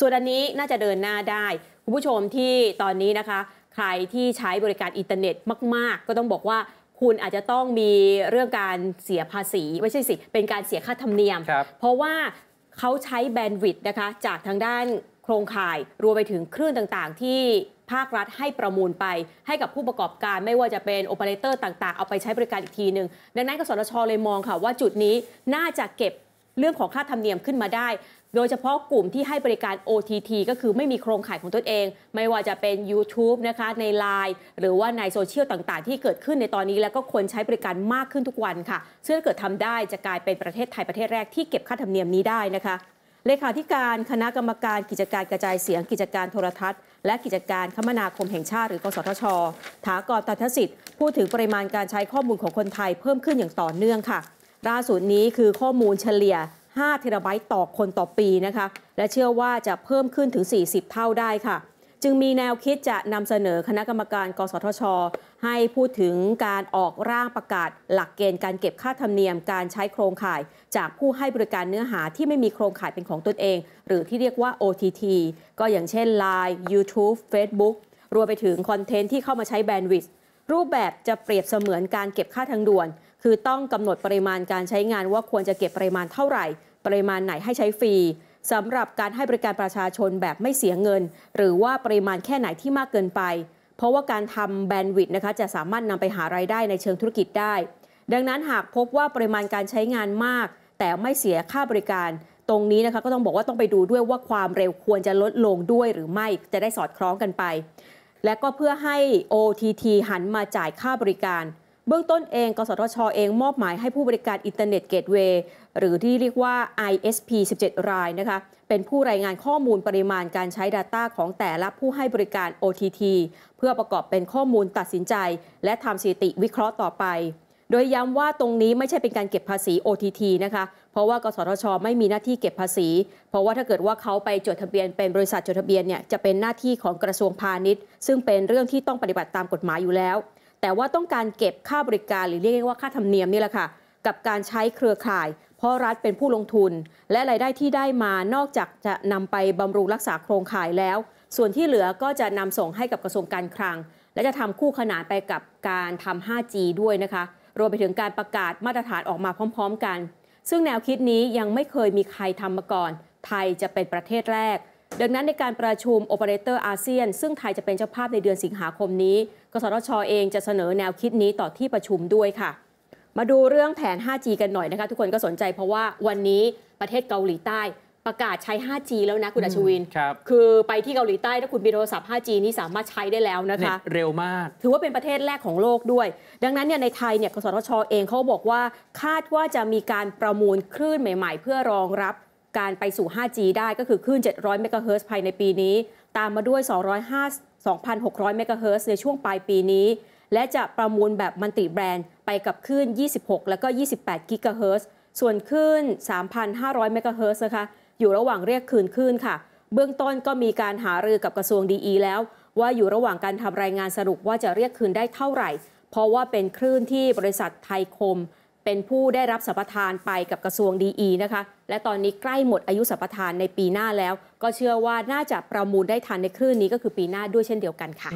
ส่วนอันนี้น่าจะเดินหน้าได้คุณผู้ชมที่ตอนนี้นะคะใครที่ใช้บริการอินเทอร์เน็ตมาก ๆ ก็ต้องบอกว่าคุณอาจจะต้องมีเรื่องการเสียภาษีไม่ใช่สิเป็นการเสียค่าธรรมเนียม เพราะว่าเขาใช้แบนด์วิดต์นะคะจากทางด้านโครงข่ายรวมไปถึงคลื่นต่างๆ ที่ภาครัฐให้ประมูลไป ให้กับผู้ประกอบการไม่ว่าจะเป็นโอเปอเรเตอร์ต่าง ๆเอาไปใช้บริการอีกทีหนึ่งดังนั้นกสทชเลยมองค่ะ ว่าจุดนี้น่าจะเก็บเรื่องของค่าธรรมเนียมขึ้นมาได้โดยเฉพาะกลุ่มที่ให้บริการ OTT ก็คือไม่มีโครงข่ายของตนเอง ไม่ว่าจะเป็น YouTube นะคะใน Line หรือว่าในโซเชียลต่างๆ ที่เกิดขึ้นในตอนนี้แล้วก็คนใช้บริการมากขึ้นทุกวันค่ะ ซึ่งเกิดทำได้จะกลายเป็นประเทศไทยประเทศแรกที่เก็บค่าธรรมเนียมนี้ได้นะคะ เลขาธิการคณะกรรมการกิจการกระจายเสียงกิจการโทรทัศน์ และกิจการคมนาคมแห่งชาติหรือกสทชถากรตัทสิทธิ์พูดถึงปริมาณการใช้ข้อมูลของคนไทยเพิ่มขึ้นอย่างต่อเนื่องค่ะล่าสุดนี้คือข้อมูลเฉลี่ย5 เทราไบต์ต่อคนต่อปีนะคะและเชื่อว่าจะเพิ่มขึ้นถึง 40 เท่าได้ค่ะ จึงมีแนวคิดจะนำเสนอคณะกรรมการกสทช ให้พูดถึงการออกร่างประกาศหลักเกณฑ์การเก็บค่าธรรมเนียมการใช้โครงข่าย จากผู้ให้บริการเนื้อหาที่ไม่มีโครงข่ายเป็นของตนเอง หรือที่เรียกว่า OTT ก็อย่างเช่น Line YouTube Facebook รวมไปถึงคอนเทนต์ที่เข้ามาใช้แบนด์วิดต์รูปแบบจะเปรียบเสมือนการเก็บค่าทางด่วนคือต้องกำหนดปริมาณการใช้งานว่าควรจะเก็บปริมาณเท่าไหร่ ปริมาณไหนให้ใช้ฟรีสำหรับการให้บริการประชาชนแบบไม่เสียเงิน หรือว่าปริมาณแค่ไหนที่มากเกินไปเพราะว่าการทำแบนด์วิดต์นะคะจะสามารถนำไปหารายได้ในเชิงธุรกิจได้ ดังนั้นหากพบว่าปริมาณการใช้งานมาก แต่ไม่เสียค่าบริการ ตรงนี้นะคะก็ต้องบอกว่าต้องไปดูด้วยว่าความเร็วควรจะลดลงด้วยหรือไม่จะได้สอดคล้องกันไป และก็เพื่อให้ OTT หันมาจ่ายค่าบริการเบื้องต้นเอง กสทชอเองมอบหมายให้ผู้บริการอินเทอร์เน็ตเกตเวย์หรือที่เรียกว่า ISP 17 รายนะคะ เป็นผู้รายงานข้อมูลปริมาณการใช้ Data ของแต่ละผู้ให้บริการ OTT เพื่อประกอบเป็นข้อมูลตัดสินใจ และทำสถิติวิเคราะห์ต่อไป โดยย้ำว่าตรงนี้ไม่ใช่เป็นการเก็บภาษี OTT นะคะ เพราะว่า กสทช ไม่มีหน้าที่เก็บภาษี เพราะว่าถ้าเกิดว่าเขาไปจดทะเบียนเป็นบริษัทจดทะเบียนเนี่ยจะเป็นหน้าที่ของกระทรวงพาณิชย์ ซึ่งเป็นเรื่องที่ต้องปฏิบัติตามกฎหมายอยู่แล้วแต่ว่าต้องการเก็บค่าบริการหรือเรียกว่าค่าธรรมเนียมนี่แหละค่ะกับการใช้เครือข่ายเพราะรัฐเป็นผู้ลงทุน และรายได้ที่ได้มานอกจากจะนำไปบำรุงรักษาโครงข่ายแล้ว ส่วนที่เหลือก็จะนำส่งให้กับกระทรวงการคลัง และจะทำคู่ขนานไปกับการทำ 5G ด้วยนะคะ รวมไปถึงการประกาศมาตรฐานออกมาพร้อม ๆกัน ซึ่งแนวคิดนี้ยังไม่เคยมีใครทำมาก่อน ไทยจะเป็นประเทศแรกดังนั้นในการประชุมโอเปอเรเตอร์อาเซียน ซึ่งไทยจะเป็นเจ้าภาพในเดือนสิงหาคมนี้ กสทชอเองจะเสนอแนวคิดนี้ต่อที่ประชุมด้วยค่ะ มาดูเรื่องแผน 5G กันหน่อยนะคะ ทุกคนก็สนใจเพราะว่าวันนี้ประเทศเกาหลีใต้ประกาศใช้ 5G แล้วนะคุณอัชวินคคือไปที่เกาหลีใต้ถ้าคุณมีโทรศัพท์ 5G นี้สามารถใช้ได้แล้วนะคะ เร็วมาก ถือว่าเป็นประเทศแรกของโลกด้วย ดังนั้นเนี่ยในไทยเนี่ยกสทชอเองเขาบอกว่าคาดว่าจะมีการประมูลคลื่นใหม่ๆ เพื่อรองรับการไปสู่ 5G ได้ก็คือขึ้น 700 เมกะเฮิร์ภายในปีนี้ ตามมาด้วย 205 2,600 เมกะเฮิร์ในช่วงปลายปีนี้ และจะประมูลแบบมันติแบรนด์ไปกับขึ้น 26 แล้วก็ 28 กิกะเฮิร์ส่วนขึ้น 3,500 เมกะเฮิร์นะคะ อยู่ระหว่างเรียกคืนคึืนค่ะ เบื้องต้นก็มีการหารือกับกระทรวงดีแล้ว ว่าอยู่ระหว่างการทำรายงานสรุปว่าจะเรียกคืนได้เท่าไหร่ เพราะว่าเป็นคลื่นที่บริษัทไทยคม เป็นผู้ได้รับสัมปทานไปกับกระทรวงดีนะคะและตอนนี้ใกล้หมดอายุสัมปทานในปีหน้าแล้ว ก็เชื่อว่าน่าจะประมูลได้ทันในคลื่นนี้ก็คือปีหน้าด้วยเช่นเดียวกันค่ะ